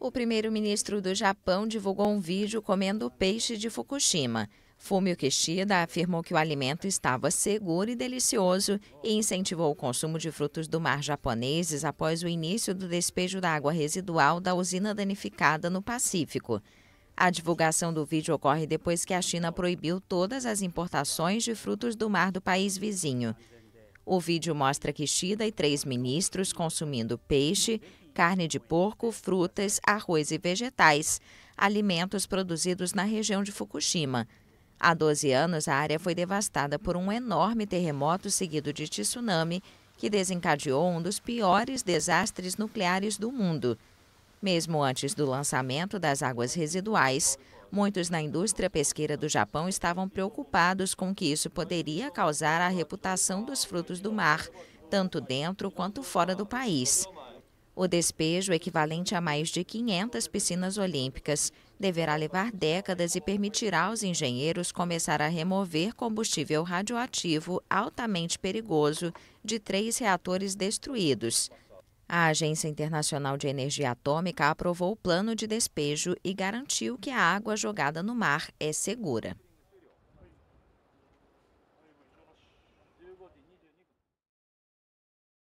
O primeiro-ministro do Japão divulgou um vídeo comendo peixe de Fukushima. Fumio Kishida afirmou que o alimento estava seguro e delicioso e incentivou o consumo de frutos do mar japoneses após o início do despejo da água residual da usina danificada no Pacífico. A divulgação do vídeo ocorre depois que a China proibiu todas as importações de frutos do mar do país vizinho. O vídeo mostra Kishida e três ministros consumindo peixe carne de porco, frutas, arroz e vegetais, alimentos produzidos na região de Fukushima. Há 12 anos, a área foi devastada por um enorme terremoto seguido de tsunami, que desencadeou um dos piores desastres nucleares do mundo. Mesmo antes do lançamento das águas residuais, muitos na indústria pesqueira do Japão estavam preocupados com que isso poderia causar à reputação dos frutos do mar, tanto dentro quanto fora do país. O despejo, equivalente a mais de 500 piscinas olímpicas, deverá levar décadas e permitirá aos engenheiros começar a remover combustível radioativo altamente perigoso de três reatores destruídos. A Agência Internacional de Energia Atômica aprovou o plano de despejo e garantiu que a água jogada no mar é segura.